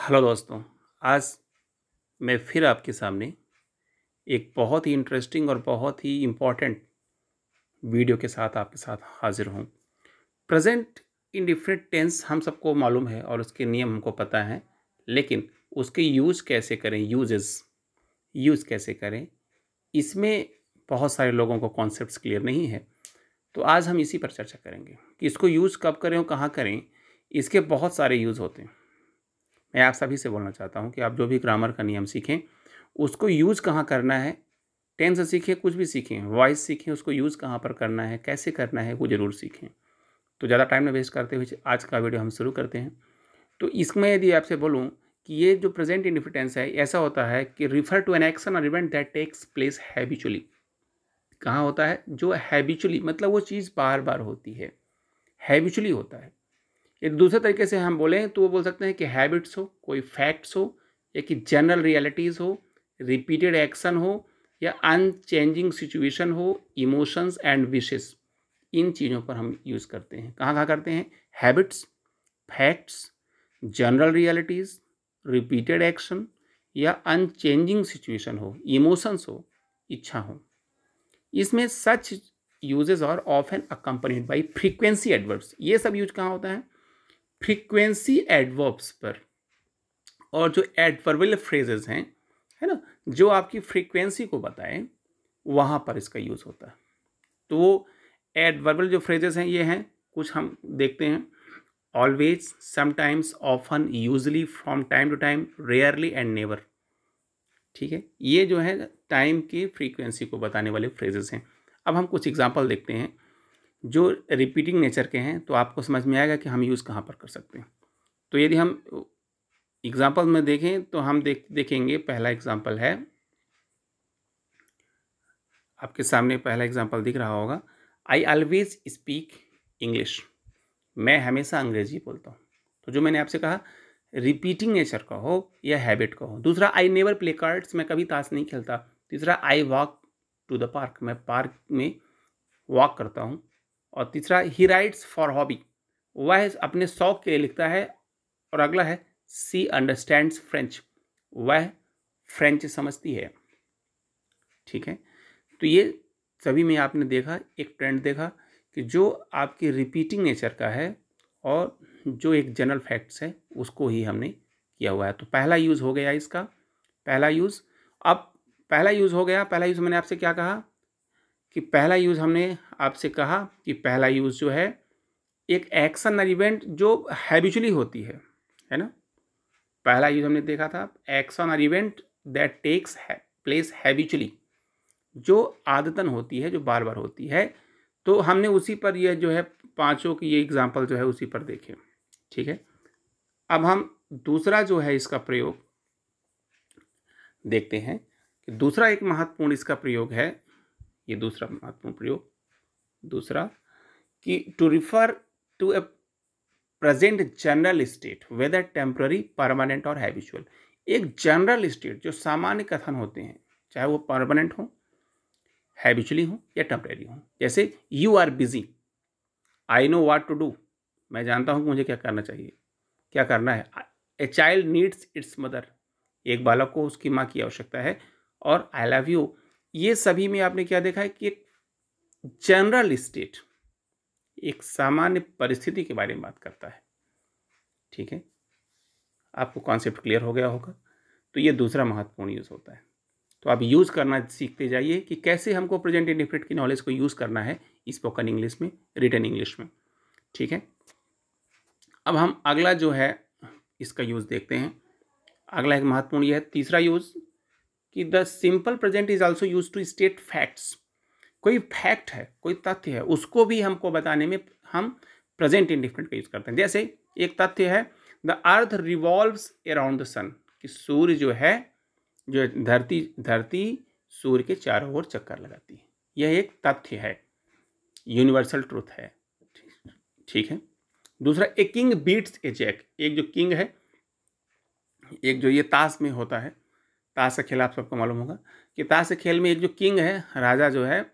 hello दोस्तों आज मैं फिर आपके सामने एक बहुत ही इंटरेस्टिंग और बहुत ही इम्पॉर्टेंट वीडियो के साथ आपके साथ हाजिर हूँ प्रेजेंट इन डिफरेंट टेंस हम सबको मालूम है और उसके नियम हमको पता है लेकिन उसके यूज़ कैसे करें यूजेस यूज़ कैसे करें इसमें बहुत सारे लोगों को कॉन्सेप्ट क्लियर नहीं है तो आज हम इसी पर चर्चा करेंगे कि इसको यूज़ कब करें और कहाँ करें इसके बहुत सारे यूज़ होते हैं मैं आप सभी से बोलना चाहता हूँ कि आप जो भी ग्रामर का नियम सीखें उसको यूज़ कहाँ करना है टेंस सीखें कुछ भी सीखें वॉइस सीखें उसको यूज़ कहाँ पर करना है कैसे करना है वो ज़रूर सीखें तो ज़्यादा टाइम ना वेस्ट करते हुए आज का वीडियो हम शुरू करते हैं तो इसमें यदि आपसे बोलूँ कि ये जो प्रेजेंट इंडिफिटेंस है ऐसा होता है कि रिफर टू एन एक्शन और event that takes place habitually कहाँ होता है जो हैबिचुअली मतलब वो चीज़ बार बार होती है हैबिचुअली होता है एक दूसरे तरीके से हम बोलें तो वो बोल सकते हैं कि हैबिट्स हो कोई फैक्ट्स हो या कि जनरल रियलिटीज़ हो रिपीटेड एक्शन हो या अनचेंजिंग सिचुएशन हो इमोशंस एंड विशेस इन चीज़ों पर हम यूज़ करते हैं कहाँ कहाँ करते हैं habits facts general realities repeated action या अनचेंजिंग सिचुएशन हो इमोशंस हो इच्छा हो इसमें सच यूजेज और of an accompanied by frequency adverbs ये सब यूज कहाँ होता है फ्रीक्वेंसी एडवर्ब्स पर और जो एडवर्बल फ्रेजेस हैं है ना जो आपकी फ्रीक्वेंसी को बताएं वहाँ पर इसका यूज़ होता है तो वो एडवर्बल जो फ्रेजेस हैं ये हैं कुछ हम देखते हैं always sometimes often usually from time to time rarely and never ठीक है ये जो है टाइम की फ्रीक्वेंसी को बताने वाले फ्रेजेस हैं अब हम कुछ एग्जाम्पल देखते हैं जो रिपीटिंग नेचर के हैं तो आपको समझ में आएगा कि हम यूज़ कहाँ पर कर सकते हैं तो यदि हम एग्ज़ाम्पल में देखें तो हम देख देखेंगे पहला एग्ज़ाम्पल है आपके सामने पहला एग्ज़ाम्पल दिख रहा होगा आई ऑलवेज स्पीक इंग्लिश मैं हमेशा अंग्रेजी बोलता हूँ तो जो मैंने आपसे कहा रिपीटिंग नेचर का हो या हैबिट का हो दूसरा आई नेवर प्ले कार्ड्स मैं कभी ताश नहीं खेलता तीसरा I walk to the park मैं पार्क में वॉक करता हूँ और तीसरा ही राइट्स फॉर हॉबी वह अपने शौक के लिए लिखता है और अगला है सी अंडरस्टैंड फ्रेंच वह फ्रेंच समझती है ठीक है तो ये सभी में आपने देखा एक ट्रेंड देखा कि जो आपकी रिपीटिंग नेचर का है और जो एक जनरल फैक्ट्स है उसको ही हमने किया हुआ है तो पहला यूज़ हो गया इसका पहला यूज़ अब पहला यूज़ हो गया पहला यूज़ मैंने आपसे क्या कहा कि पहला यूज़ हमने आपसे कहा कि पहला यूज़ जो है एक एक्शन और इवेंट जो हैबिचुअली होती है है ना पहला यूज़ हमने देखा था एक्शन और event that takes place habitually जो आदतन होती है जो बार बार होती है तो हमने उसी पर यह जो है पांचों की ये एग्जाम्पल जो है उसी पर देखे ठीक है अब हम दूसरा जो है इसका प्रयोग देखते हैं कि दूसरा एक महत्वपूर्ण इसका प्रयोग है ये दूसरा महत्वपूर्ण प्रयोग दूसरा कि to refer to a present general state whether temporary permanent और हैबिचुअल एक जनरल स्टेट जो सामान्य कथन होते हैं चाहे वो परमानेंट हो हैबिचुअली हो या टेम्प्रेरी हो जैसे you are busy I know what to do मैं जानता हूँ कि मुझे क्या करना चाहिए क्या करना है a child needs its mother एक बालक को उसकी माँ की आवश्यकता है और आई लव यू ये सभी में आपने क्या देखा है कि एक जनरल स्टेट एक सामान्य परिस्थिति के बारे में बात करता है ठीक है आपको कॉन्सेप्ट क्लियर हो गया होगा तो ये दूसरा महत्वपूर्ण यूज़ होता है तो आप यूज़ करना सीखते जाइए कि कैसे हमको प्रेजेंट इंडिफिनिट की नॉलेज को यूज़ करना है स्पोकन इंग्लिश में रिटर्न इंग्लिश में ठीक है अब हम अगला जो है इसका यूज़ देखते हैं अगला एक महत्वपूर्ण यह है तीसरा यूज़ कि the simple present is also use to state facts कोई फैक्ट है कोई तथ्य है उसको भी हमको बताने में हम प्रेजेंट डिफरेंट का यूज़ करते हैं जैसे एक तथ्य है the earth revolves around the sun कि सूर्य जो है जो धरती धरती सूर्य के चारों ओर चक्कर लगाती है यह एक तथ्य है यूनिवर्सल ट्रूथ है ठीक है दूसरा a king beats a jack एक जो किंग है एक जो ये ताश में होता है ताश का खेल आप सबको मालूम होगा कि ताश के खेल में एक जो किंग है राजा जो है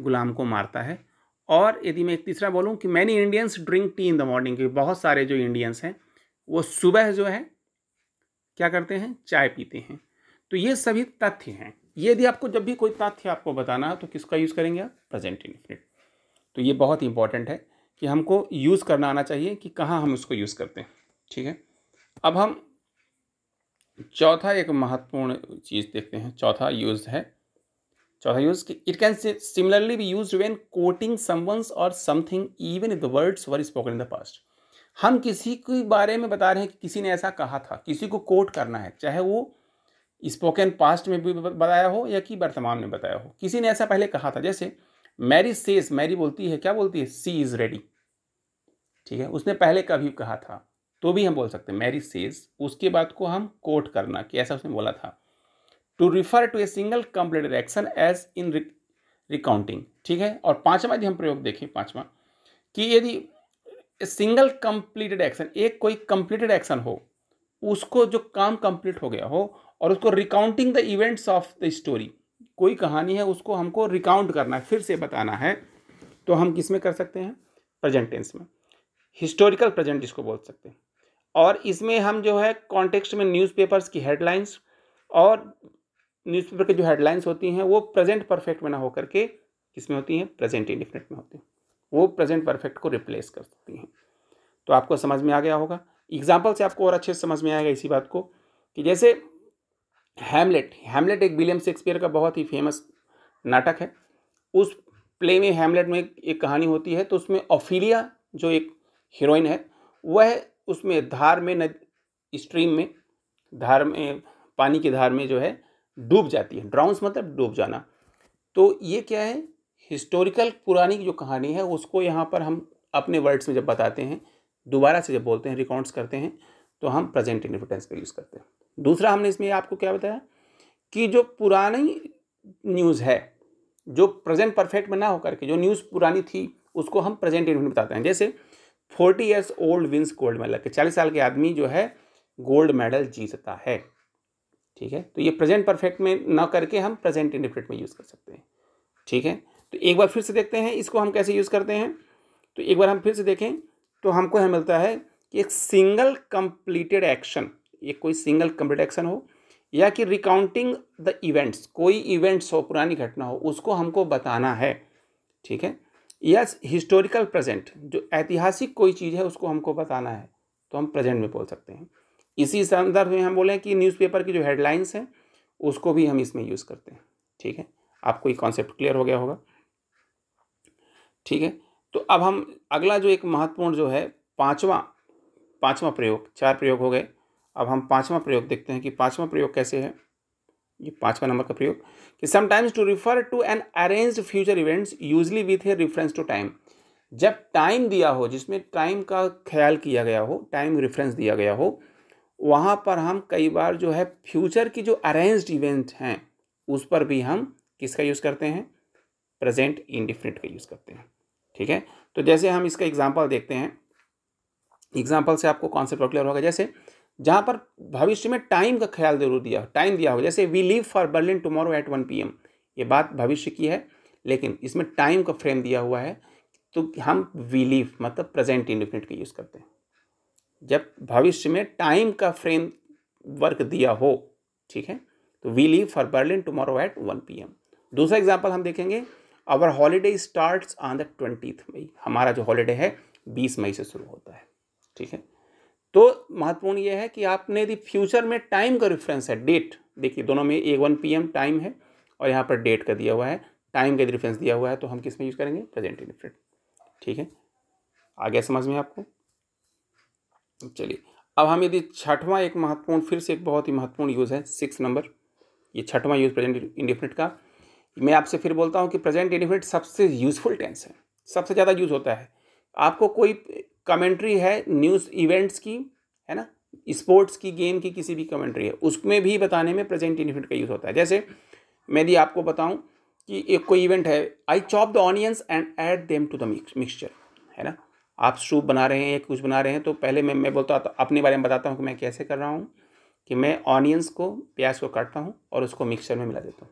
गुलाम को मारता है और यदि मैं एक तीसरा बोलूँ कि many Indians drink tea in the morning क्योंकि बहुत सारे जो इंडियंस हैं वो सुबह जो है क्या करते हैं चाय पीते हैं तो ये सभी तथ्य हैं ये यदि आपको जब भी कोई तथ्य आपको बताना है तो किसका यूज़ करेंगे आप प्रेजेंट इनफिनिट तो ये बहुत इंपॉर्टेंट है कि हमको यूज़ करना आना चाहिए कि कहाँ हम उसको यूज़ करते हैं ठीक है अब हम चौथा एक महत्वपूर्ण चीज़ देखते हैं चौथा यूज है चौथा यूज कि it can say similarly be use when quoting someone's और something even in the words were spoken in the past हम किसी के बारे में बता रहे हैं कि किसी ने ऐसा कहा था किसी को कोट करना है चाहे वो स्पोकन पास्ट में भी बताया हो या कि वर्तमान में बताया हो किसी ने ऐसा पहले कहा था जैसे मैरी सेस मैरी बोलती है क्या बोलती है सी इज़ रेडी ठीक है उसने पहले कभी कहा था तो भी हम बोल सकते हैं मैरी सेज उसके बाद को हम कोट करना कि ऐसा उसने बोला था to refer to a single completed action as in recounting ठीक है और पांचवा यदि हम प्रयोग देखें पांचवा कि यदि सिंगल कंप्लीटेड एक्शन एक कोई कंप्लीटेड एक्शन हो उसको जो काम कंप्लीट हो गया हो और उसको recounting the events of the story कोई कहानी है उसको हमको रिकाउंट करना है फिर से बताना है तो हम किस में कर सकते हैं प्रेजेंट टेंस में हिस्टोरिकल प्रेजेंट जिसको बोल सकते हैं और इसमें हम जो है कॉन्टेक्स्ट में न्यूज़पेपर्स की हेडलाइंस और न्यूज़पेपर की जो हेडलाइंस होती हैं वो प्रेजेंट परफेक्ट में ना होकर के किसमें होती हैं प्रेजेंट इंडिफिनेट में होती हैं वो प्रेजेंट परफेक्ट को रिप्लेस कर सकती हैं तो आपको समझ में आ गया होगा एग्जाम्पल से आपको और अच्छे से समझ में आएगा इसी बात को कि जैसे हैमलेट हेमलेट एक विलियम शेक्सपियर का बहुत ही फेमस नाटक है उस प्ले में हेमलेट में एक कहानी होती है तो उसमें ऑफिलिया जो एक हीरोइन है वह उसमें धार में नदी स्ट्रीम में धार में पानी की धार में जो है डूब जाती है ड्राउंस मतलब डूब जाना तो ये क्या है हिस्टोरिकल पुरानी जो कहानी है उसको यहाँ पर हम अपने वर्ड्स में जब बताते हैं दोबारा से जब बोलते हैं रिकॉर्ड्स करते हैं तो हम प्रेजेंट इन्फिटेंस का यूज़ करते हैं दूसरा हमने इसमें आपको क्या बताया कि जो पुरानी न्यूज़ है जो प्रेजेंट परफेक्ट में ना होकर के जो न्यूज़ पुरानी थी उसको हम प्रेजेंट इन्फिटेंट बताते हैं जैसे forty years old wins gold medal के चालीस साल के आदमी जो है गोल्ड मेडल जीतता है ठीक है तो ये प्रेजेंट परफेक्ट में ना करके हम प्रेजेंट इंडिफिनिट में यूज़ कर सकते हैं ठीक है तो एक बार फिर से देखते हैं इसको हम कैसे यूज़ करते हैं तो एक बार हम फिर से देखें तो हमको यह मिलता है कि एक सिंगल कंप्लीटेड एक्शन ये कोई सिंगल कंप्लीट एक्शन हो या कि रिकाउंटिंग द इवेंट्स कोई इवेंट्स हो पुरानी घटना हो उसको हमको बताना है ठीक है यस हिस्टोरिकल प्रेजेंट जो ऐतिहासिक कोई चीज़ है उसको हमको बताना है तो हम प्रेजेंट में बोल सकते हैं इसी संदर्भ में हम बोलें कि न्यूज़पेपर की जो हेडलाइंस हैं उसको भी हम इसमें यूज़ करते हैं ठीक है आपको ये कॉन्सेप्ट क्लियर हो गया होगा ठीक है तो अब हम अगला जो एक महत्वपूर्ण जो है पाँचवा पाँचवा प्रयोग चार प्रयोग हो गए अब हम पाँचवा प्रयोग देखते हैं कि पाँचवा प्रयोग कैसे है ये पांचवा नंबर का प्रयोग कि sometimes to refer to an arrange future events usually with a reference to time जब टाइम दिया हो जिसमें टाइम का ख्याल किया गया हो टाइम रिफरेंस दिया गया हो वहाँ पर हम कई बार जो है फ्यूचर की जो अरेंज इवेंट हैं उस पर भी हम किसका यूज़ करते हैं प्रेजेंट इंडिफिनिट का यूज़ करते हैं ठीक है तो जैसे हम इसका एग्जाम्पल देखते हैं एग्जाम्पल से आपको कॉन्सेप्ट क्लियर होगा जैसे जहाँ पर भविष्य में टाइम का ख्याल जरूर दिया टाइम दिया हो जैसे we leave for Berlin tomorrow at one P ये बात भविष्य की है लेकिन इसमें टाइम का फ्रेम दिया हुआ है तो हम वी लीव मतलब प्रेजेंट इंडिफिनिट का यूज़ करते हैं जब भविष्य में टाइम का फ्रेम वर्क दिया हो ठीक है तो we leave for Berlin tomorrow at one P दूसरा एग्जाम्पल हम देखेंगे our holiday start on the twenty May हमारा जो हॉलीडे है बीस मई से शुरू होता है ठीक है तो महत्वपूर्ण ये है कि आपने यदि फ्यूचर में टाइम का रेफरेंस है डेट देखिए दोनों में ए वन पी टाइम है और यहाँ पर डेट का दिया हुआ है टाइम का यदि रेफरेंस दिया हुआ है तो हम किस में यूज़ करेंगे प्रेजेंट इंडिफिनिट ठीक है आ गया समझ में आपको चलिए अब हम यदि छठवां एक महत्वपूर्ण फिर से एक बहुत ही महत्वपूर्ण यूज़ है सिक्स नंबर ये छठवां यूज़ प्रेजेंट इंडिफिनिट का मैं आपसे फिर बोलता हूँ कि प्रेजेंट इंडिफिनिट सबसे यूज़फुल टेंस है सबसे ज़्यादा यूज़ होता है आपको कोई कमेंट्री है न्यूज़ इवेंट्स की है ना स्पोर्ट्स की गेम की किसी भी कमेंट्री है उसमें भी बताने में प्रेजेंट इनिफिट का यूज़ होता है जैसे मैं यदि आपको बताऊं कि एक कोई इवेंट है I chop the onions and add them to the mixture है ना आप सूप बना रहे हैं या कुछ बना रहे हैं तो पहले मैं मैं बोलता तो अपने बारे में बताता हूँ कि मैं कैसे कर रहा हूँ कि मैं ऑनियंस को प्याज को काटता हूँ और उसको मिक्सचर में मिला देता हूँ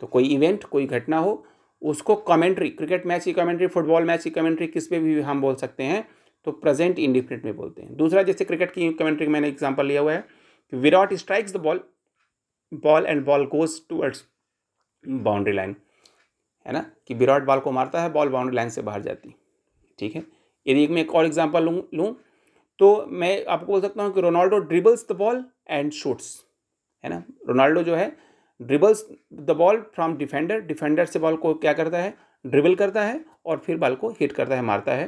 तो कोई इवेंट कोई घटना हो उसको कमेंट्री क्रिकेट मैच की कमेंट्री फुटबॉल मैच की कमेंट्री किस पे भी हम बोल सकते हैं तो प्रेजेंट इंडिफिनिट में बोलते हैं दूसरा जैसे क्रिकेट की कमेंट्री मैंने एग्जाम्पल लिया हुआ है कि Virat strikes the ball ball and ball goes towards boundary line है ना कि विराट बॉल को मारता है बॉल बाउंड्री लाइन से बाहर जाती ठीक है यदि मैं एक और एग्जाम्पल लूँ लूँ तो मैं आपको बोल सकता हूँ कि Ronaldo dribbles the ball and shoots है ना रोनाल्डो जो है dribbles the ball from defender defender से बॉल को क्या करता है ड्रिबल करता है और फिर बॉल को हिट करता है मारता है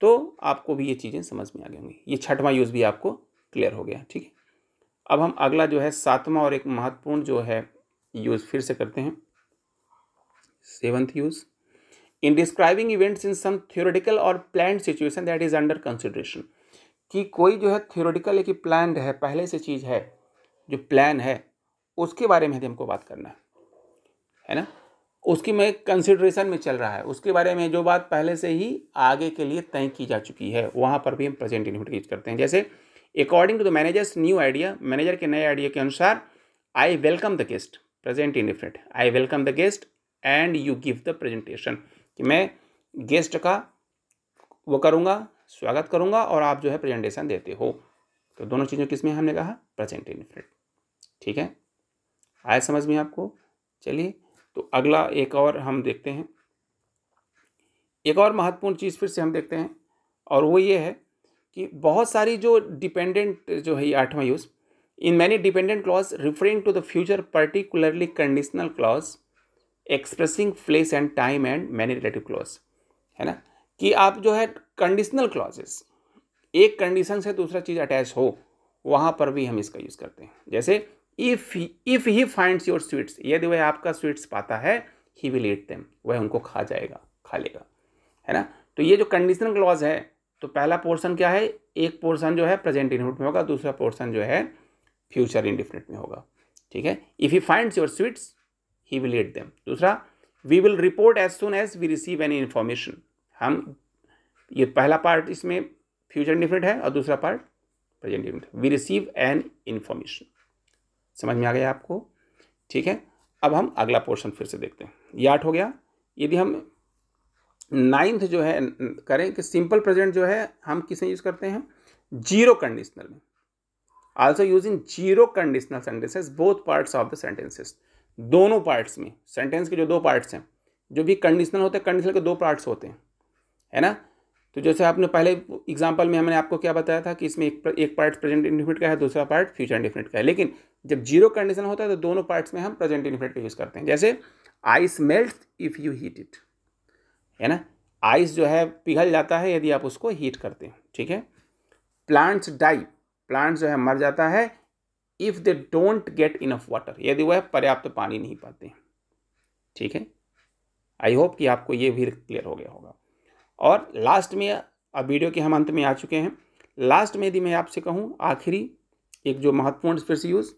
तो आपको भी ये चीज़ें समझ में आ गई होंगी ये छठवां यूज़ भी आपको क्लियर हो गया ठीक है अब हम अगला जो है सातवां और एक महत्वपूर्ण जो है यूज़ फिर से करते हैं seventh use in describing events in some theoretical और plan situation that is under consideration कि कोई जो है थियोरेटिकल एक प्लान है पहले से चीज़ है जो प्लान है उसके बारे में हमको बात करना है है ना उसकी में कंसिडरेशन में चल रहा है उसके बारे में जो बात पहले से ही आगे के लिए तय की जा चुकी है वहाँ पर भी हम प्रेजेंट यूज करते हैं जैसे according to the manager's new idea manager के नए आइडिया के अनुसार I welcome the guest present indefinite I welcome the guest and you give the presentation कि मैं गेस्ट का वो करूँगा स्वागत करूँगा और आप जो है प्रेजेंटेशन देते हो तो दोनों चीज़ों किस में हमने कहा प्रेजेंट इनफिनिट ठीक है आया समझ में आपको चलिए तो अगला एक और हम देखते हैं एक और महत्वपूर्ण चीज़ फिर से हम देखते हैं और वो ये है कि बहुत सारी जो डिपेंडेंट जो है ये आठवां use in many dependent clause referring to the future particularly conditional clause expressing place and time and many relative clause है ना कि आप जो है कंडीशनल क्लॉजेस एक कंडीशन से दूसरा चीज़ अटैच हो वहाँ पर भी हम इसका यूज़ करते हैं जैसे if if he finds your sweets यदि वह आपका स्वीट्स पाता है ही विल ईट देम वह उनको खा जाएगा खा लेगा है ना तो ये जो कंडीशनल क्लॉज है तो पहला पोर्शन क्या है एक पोर्शन जो है प्रेजेंट इनफिनिट में होगा दूसरा पोर्शन जो है फ्यूचर इनडिफिनिट में होगा ठीक है if he finds your sweets he will eat them दूसरा we will report as soon as we receive any information हम ये पहला पार्ट इसमें फ्यूचर इंडिफिनिट है और दूसरा part present indefinite we receive an information समझ में आ गया आपको ठीक है अब हम अगला पोर्शन फिर से देखते हैं ये आठ हो गया यदि हम नाइन्थ जो है करें कि सिंपल प्रेजेंट जो है हम किसे यूज़ करते हैं जीरो कंडीशनल में also use in zero conditional sentences both parts of the sentences दोनों पार्ट्स में सेंटेंस के जो दो पार्ट्स हैं जो भी कंडीशनल होते हैं कंडीशनल के दो पार्ट्स होते हैं है ना तो जैसे आपने पहले एग्जाम्पल में हमने आपको क्या बताया था कि इसमें एक एक पार्ट प्रेजेंट इंडिफिनिट का है दूसरा पार्ट फ्यूचर इंडिफिनिट का है लेकिन जब जीरो कंडीशन होता है तो दोनों पार्ट्स में हम प्रेजेंट इन्फिनेट का यूज़ करते हैं जैसे ice melt if you heat it है ना आइस जो है पिघल जाता है यदि आप उसको हीट करते हैं ठीक है प्लांट्स डाई प्लांट्स जो है मर जाता है if they don't get enough water यदि वह पर्याप्त तो पानी नहीं पाते ठीक है आई होप कि आपको ये भी क्लियर हो गया होगा और लास्ट में अब वीडियो के हम अंत में आ चुके हैं लास्ट में यदि मैं आपसे कहूँ आखिरी एक जो महत्वपूर्ण फिर से यूज़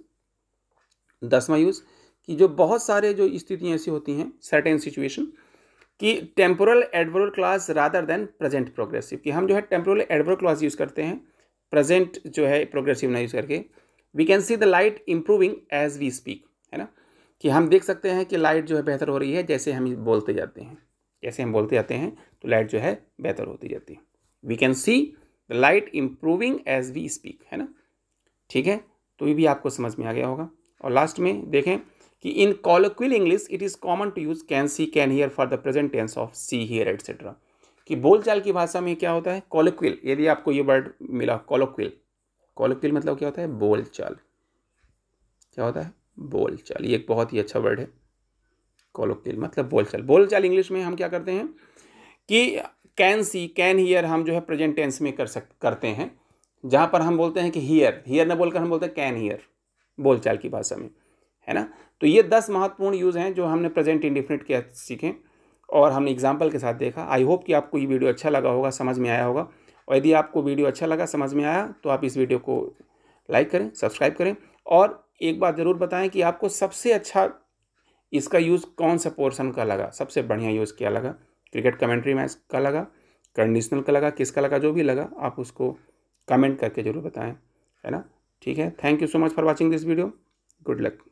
दसवा यूज़ कि जो बहुत सारे जो स्थितियाँ ऐसी होती हैं सर्टेन सिचुएशन कि temporal adverb clause rather than present progressive कि हम जो है टेम्पोरल एडवर क्लास यूज़ करते हैं प्रेजेंट जो है प्रोग्रेसिव ना यूज़ करके we can see the light improving as we speak है ना कि हम देख सकते हैं कि लाइट जो है बेहतर हो रही है जैसे हम बोलते जाते हैं जैसे हम बोलते जाते हैं तो लाइट जो है बेहतर होती जाती है we can see the light improving as we speak है ना ठीक है तो ये भी आपको समझ में आ गया होगा और लास्ट में देखें कि in colloquial English it is common to use can see can hear for the present tense of see hear etcetera कि बोलचाल की भाषा में क्या होता है कॉलोक्विल यदि आपको ये वर्ड मिला कॉलोक्विल कॉलोक्विल मतलब क्या होता है बोलचाल क्या होता है बोलचाल ये एक बहुत ही अच्छा वर्ड है कॉलोक्विल मतलब बोलचाल बोलचाल इंग्लिश में हम क्या करते हैं कि कैन सी कैन हीयर हम जो है प्रेजेंट टेंस में कर सक करते हैं जहाँ पर हम बोलते हैं कि हियर हियर ना बोलकर हम बोलते हैं कैन हीयर बोलचाल की भाषा में है ना तो ये दस महत्वपूर्ण यूज़ हैं जो हमने प्रेजेंट इंडिफिनिट के सीखे और हमने एग्जाम्पल के साथ देखा आई होप कि आपको ये वीडियो अच्छा लगा होगा समझ में आया होगा और यदि आपको वीडियो अच्छा लगा समझ में आया तो आप इस वीडियो को लाइक करें सब्सक्राइब करें और एक बात ज़रूर बताएं कि आपको सबसे अच्छा इसका यूज़ कौन सा पोर्सन का लगा सबसे बढ़िया यूज़ क्या लगा क्रिकेट कमेंट्री मैच का लगा कंडीशनल का लगा किसका लगा जो भी लगा आप उसको कमेंट करके ज़रूर बताएं है ना ठीक है thank you so much for watching this video good luck